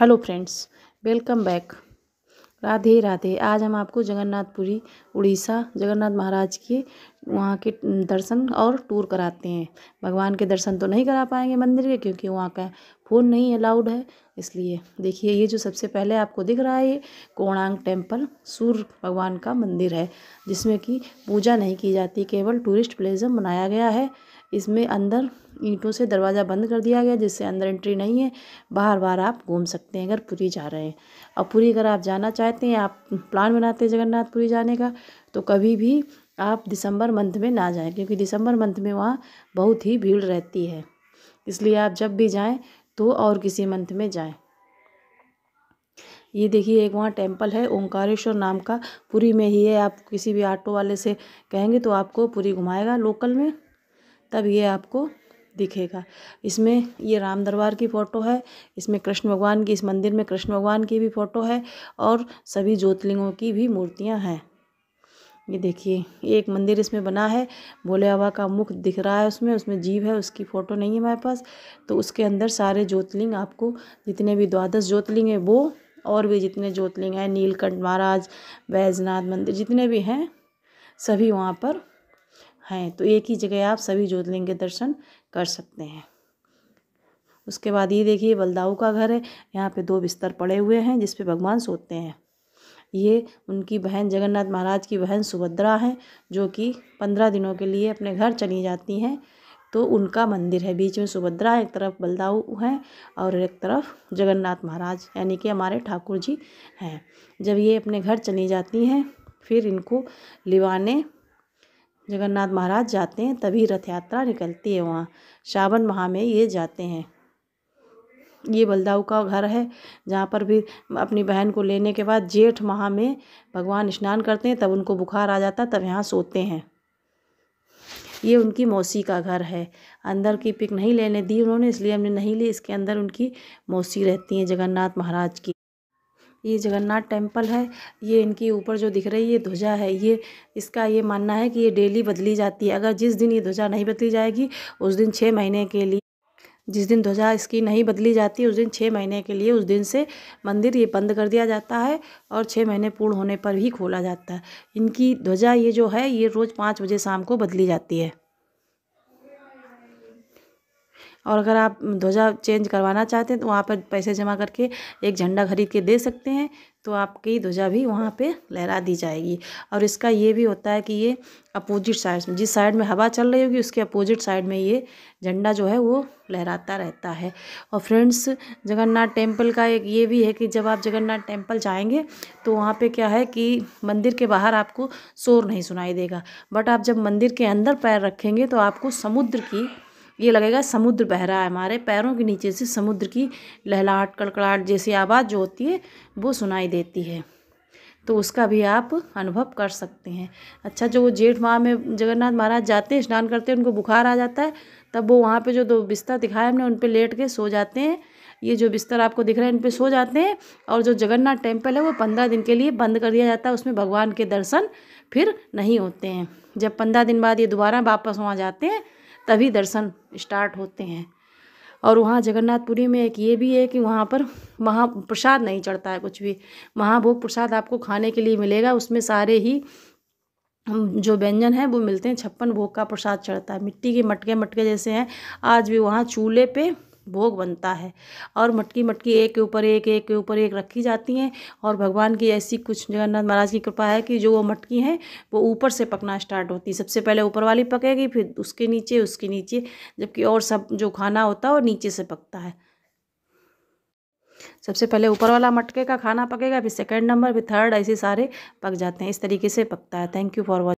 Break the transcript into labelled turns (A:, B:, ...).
A: hello friends welcome back Radhe Radhe आज हम आपको जगन्नाथपुरी उड़ीसा जगन्नाथ महाराज की वहाँ के दर्शन और टूर कराते हैं भगवान के दर्शन तो नहीं करा पाएंगे मंदिर के क्योंकि वहाँ का फ़ोन नहीं अलाउड है इसलिए देखिए ये जो सबसे पहले आपको दिख रहा है ये कोणांग टेम्पल सूर्य भगवान का मंदिर है जिसमें कि पूजा नहीं की जाती केवल टूरिस्ट प्लेजम बनाया गया है इसमें अंदर ईंटों से दरवाज़ा बंद कर दिया गया जिससे अंदर एंट्री नहीं है बाहर बाहर आप घूम सकते हैं अगर पूरी जा रहे हैं और पूरी अगर आप जाना चाहते हैं आप प्लान बनाते हैं जगन्नाथपुरी जाने का तो कभी भी आप दिसंबर मंथ में ना जाएं क्योंकि दिसंबर मंथ में वहाँ बहुत ही भीड़ रहती है इसलिए आप जब भी जाएं तो और किसी मंथ में जाएं ये देखिए एक वहाँ टेम्पल है ओंकारेश्वर नाम का पुरी में ही है आप किसी भी ऑटो वाले से कहेंगे तो आपको पुरी घुमाएगा लोकल में तब ये आपको दिखेगा इसमें ये राम दरबार की फ़ोटो है इसमें कृष्ण भगवान की इस मंदिर में कृष्ण भगवान की भी फ़ोटो है और सभी ज्योतिलिंगों की भी मूर्तियाँ हैं ये देखिए एक मंदिर इसमें बना है भोले बाबा का मुख दिख रहा है उसमें उसमें जीव है उसकी फ़ोटो नहीं है हमारे पास तो उसके अंदर सारे ज्योतिलिंग आपको जितने भी द्वादश ज्योतिलिंग है वो और भी जितने ज्योतिलिंग हैं नीलकंठ महाराज बैजनाथ मंदिर जितने भी हैं सभी वहाँ पर हैं तो एक ही जगह आप सभी ज्योतिलिंग के दर्शन कर सकते हैं उसके बाद ये देखिए बलदाऊ का घर है यहाँ पे दो बिस्तर पड़े हुए हैं जिसपे भगवान सोते हैं ये उनकी बहन जगन्नाथ महाराज की बहन सुभद्रा हैं जो कि पंद्रह दिनों के लिए अपने घर चली जाती हैं तो उनका मंदिर है बीच में सुभद्रा एक तरफ बलदाऊ हैं और एक तरफ जगन्नाथ महाराज यानी कि हमारे ठाकुर जी हैं जब ये अपने घर चली जाती हैं फिर इनको लिवाने जगन्नाथ महाराज जाते हैं तभी रथ यात्रा निकलती है वहाँ श्रावण माह में ये जाते हैं ये बलदाऊ का घर है जहाँ पर भी अपनी बहन को लेने के बाद जेठ माह में भगवान स्नान करते हैं तब उनको बुखार आ जाता तब यहाँ सोते हैं ये उनकी मौसी का घर है अंदर की पिक नहीं लेने दी उन्होंने इसलिए हमने नहीं ली इसके अंदर उनकी मौसी रहती हैं जगन्नाथ महाराज की ये जगन्नाथ टेम्पल है ये इनकी ऊपर जो दिख रही है ध्वजा है ये इसका ये मानना है कि ये डेली बदली जाती है अगर जिस दिन ये ध्वजा नहीं बदली जाएगी उस दिन छः महीने के लिए जिस दिन ध्वजा इसकी नहीं बदली जाती उस दिन छः महीने के लिए उस दिन से मंदिर ये बंद कर दिया जाता है और छः महीने पूर्ण होने पर ही खोला जाता है इनकी ध्वजा ये जो है ये रोज़ पाँच बजे शाम को बदली जाती है और अगर आप ध्वजा चेंज करवाना चाहते हैं तो वहाँ पर पैसे जमा करके एक झंडा खरीद के दे सकते हैं तो आपकी ध्वजा भी वहाँ पे लहरा दी जाएगी और इसका ये भी होता है कि ये अपोजिट साइड जिस साइड में हवा चल रही होगी उसके अपोजिट साइड में ये झंडा जो है वो लहराता रहता है और फ्रेंड्स जगन्नाथ टेम्पल का एक ये भी है कि जब आप जगन्नाथ टेम्पल जाएंगे तो वहाँ पे क्या है कि मंदिर के बाहर आपको शोर नहीं सुनाई देगा बट आप जब मंदिर के अंदर पैर रखेंगे तो आपको समुद्र की ये लगेगा समुद्र बह रहा है हमारे पैरों के नीचे से समुद्र की लहलाहट कड़कड़ाहट जैसी आवाज़ जो होती है वो सुनाई देती है तो उसका भी आप अनुभव कर सकते हैं अच्छा जो वो जेठ माह में जगन्नाथ महाराज जाते हैं स्नान करते हैं उनको बुखार आ जाता है तब वो वहाँ पे जो दो बिस्तर दिखाया हमने उन पर लेट के सो जाते हैं ये जो बिस्तर आपको दिख रहा है इन पर सो जाते हैं और जो जगन्नाथ टेम्पल है वो पंद्रह दिन के लिए बंद कर दिया जाता है उसमें भगवान के दर्शन फिर नहीं होते हैं जब पंद्रह दिन बाद ये दोबारा वापस वहाँ जाते हैं तभी दर्शन स्टार्ट होते हैं और वहाँ जगन्नाथपुरी में एक ये भी है कि वहाँ पर वहाँ प्रसाद नहीं चढ़ता है कुछ भी महाभोग प्रसाद आपको खाने के लिए मिलेगा उसमें सारे ही जो व्यंजन है वो मिलते हैं छप्पन भोग का प्रसाद चढ़ता है मिट्टी के मटके मटके जैसे हैं आज भी वहाँ चूल्हे पे भोग बनता है और मटकी मटकी एक के ऊपर एक एक के ऊपर एक रखी जाती हैं और भगवान की ऐसी कुछ जगन्नाथ महाराज की कृपा है कि जो वो मटकी हैं वो ऊपर से पकना स्टार्ट होती है सबसे पहले ऊपर वाली पकेगी फिर उसके नीचे उसके नीचे जबकि और सब जो खाना होता है वो नीचे से पकता है सबसे पहले ऊपर वाला मटके का खाना पकेगा फिर सेकंड नंबर फिर थर्ड ऐसे सारे पक जाते हैं इस तरीके से पकता है थैंक यू फॉर वॉचिंग